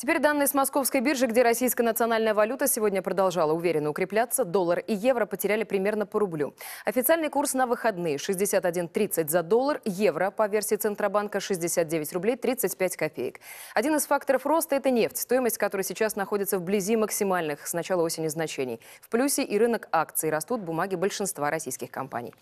Теперь данные с московской биржи, где российская национальная валюта сегодня продолжала уверенно укрепляться. Доллар и евро потеряли примерно по рублю. Официальный курс на выходные 61.30 за доллар, евро по версии Центробанка 69 рублей 35 копеек. Один из факторов роста – это нефть, стоимость которой сейчас находится вблизи максимальных с начала осени значений. В плюсе и рынок акций растут бумаги большинства российских компаний.